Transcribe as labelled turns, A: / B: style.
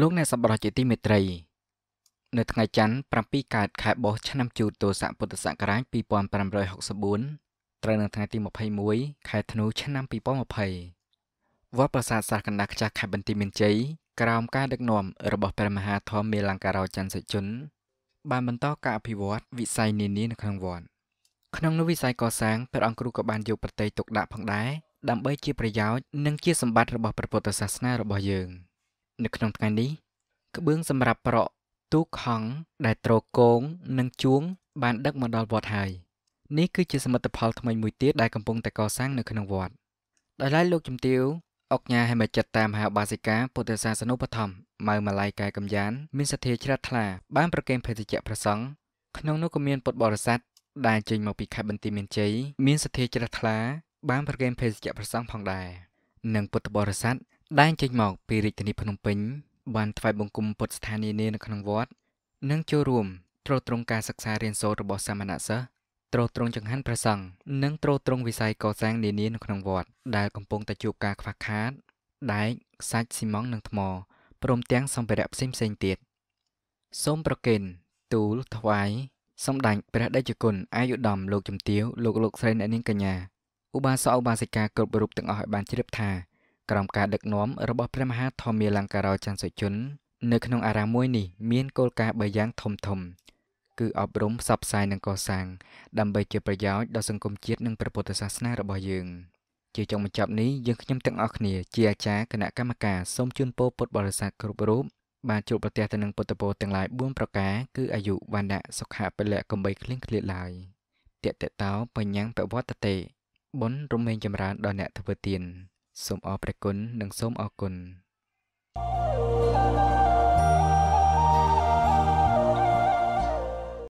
A: លោកអ្នកសម្បត្តិជាទីមេត្រី នៅថ្ងៃច័ន្ទ7កើតខែបោះឆ្នាំជូតទស័កពុទ្ធសករាជ2564ត្រូវនៅថ្ងៃទី21ខែធ្នូឆ្នាំ2020វត្តប្រាសាទសាសកណ្ដាលខ្ចាស់ខេត្តបន្ទាយមានជ័យក្រោមការដឹកនាំរបស់ព្រះមហាធម៌មេលង្ការោចន្ទសិជនបានបន្តការអភិវឌ្ឍវិស័យនានានៅក្នុងវត្តក្នុងនោះវិស័យកសាងព្រះអង្គគ្រូក៏បានយកប្រតិយទុកដាក់ផងដែរដើម្បីជាប្រយោជន៍និងជាសម្បត្តិរបស់ព្រះពុទ្ធសាសនារបស់យើង។នៅក្នុងថ្ងៃនេះក្បឿងសម្រាប់ប្រក់ទូកហង្សដែលត្រកងនិងជួងបានដឹកមកដល់វត្តហើយនេះគឺជាសមិទ្ធផលថ្មីមួយទៀតដែលកំពុងតែកសាងនៅក្នុងវត្តដោយឡែកលោកជំទាវអុកញ៉ាហេមចិត្តតាមហៅបាសិកាពុទ្ធសាសនុបឋមម៉ៅម៉ាឡៃកាយកំយ៉ានមានសទ្ធាជ្រះថ្លាបានប្រគេនភេទជ្ជៈប្រសង់ក្នុងនោះក៏មានពុទ្ធបរិស័ទដែលចេញមកពីខេត្តបន្ទាយមានជ័យមានសទ្ធាជ្រះថ្លាបានប្រគេនភេទជ្ជៈប្រសង់ផងដែរនិងពុទ្ធបរិស័ទដែងចេញមកពីរាជធានីភ្នំពេញបានថ្វាយបង្គំពុទ្ធស្ថាននានានៅក្នុងវត្តនិងចូលរួមត្រួតត្រងការសិក្សារៀនសូត្ររបស់សាមណសិស្សត្រួតត្រងចង្ហាន់ព្រះសង្ឃនិងត្រួតត្រងវិស័យកសាងនានានៅក្នុងវត្តដែលកំពុងតែជួបការខ្វះខាត ដែកសាច់ស៊ីម៉ង់និងថ្មព្រមទាំងសម្ភារៈផ្សេងផ្សេងទៀតសូមប្រគិនទូលថ្វាយសម្ដេចព្រះដេចគុណអាយុដំលោកជំទាវលោកលោកស្រីអ្នកនាងកញ្ញាឧបាសកឧបាសិកាគ្រប់រូបទាំងអស់ឲ្យបានជ្រាបថាក្រោមការដឹកនាំរបស់ព្រះមហាធម្មាលង្ការោចន្ទសុជន នៅក្នុងអារាមមួយនេះមានគោលការណ៍បីយ៉ាងធំធំគឺអប់រំផ្សព្វផ្សាយនិងកសាង ដើម្បីជាប្រយោជន៍ដល់សង្គមជាតិនិងព្រះពុទ្ធសាសនារបស់យើងជាចុងបញ្ចប់នេះយើងខ្ញុំទាំងអស់គ្នាជាអាចារ្យគណៈកម្មការសូមជូនពរពុទ្ធបរិស័ទគ្រប់រូបបានជួបប្រទះទៅនឹងពុទ្ធពរទាំងឡាយ4ប្រការគឺអាយុវណ្ណៈសុខៈពលៈកំបីគ្លៀងគ្លៀតឡើយតេតតោបញ្ញាំពវត្តតេបុណ្យរំលែងចម្រើនដល់អ្នកធ្វើទានសូមអរព្រះគុណនិងសូមអរគុណ។